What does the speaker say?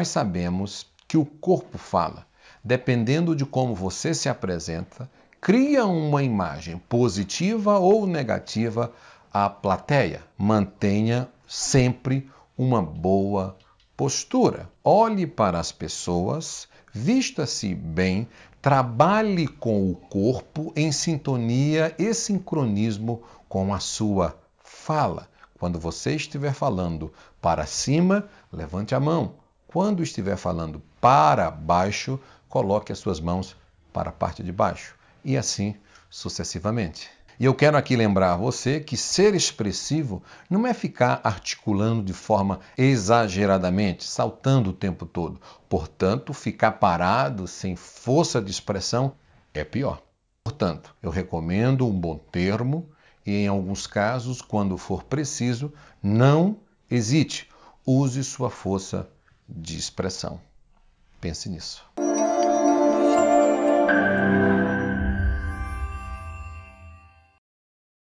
Nós sabemos que o corpo fala. Dependendo de como você se apresenta, cria uma imagem positiva ou negativa à plateia. Mantenha sempre uma boa postura. Olhe para as pessoas, vista-se bem, trabalhe com o corpo em sintonia e sincronismo com a sua fala. Quando você estiver falando para cima, levante a mão. Quando estiver falando para baixo, coloque as suas mãos para a parte de baixo e assim sucessivamente. E eu quero aqui lembrar você que ser expressivo não é ficar articulando de forma exageradamente, saltando o tempo todo. Portanto, ficar parado, sem força de expressão, é pior. Portanto, eu recomendo um bom termo e, em alguns casos, quando for preciso, não hesite, use sua força de expressão. Pense nisso.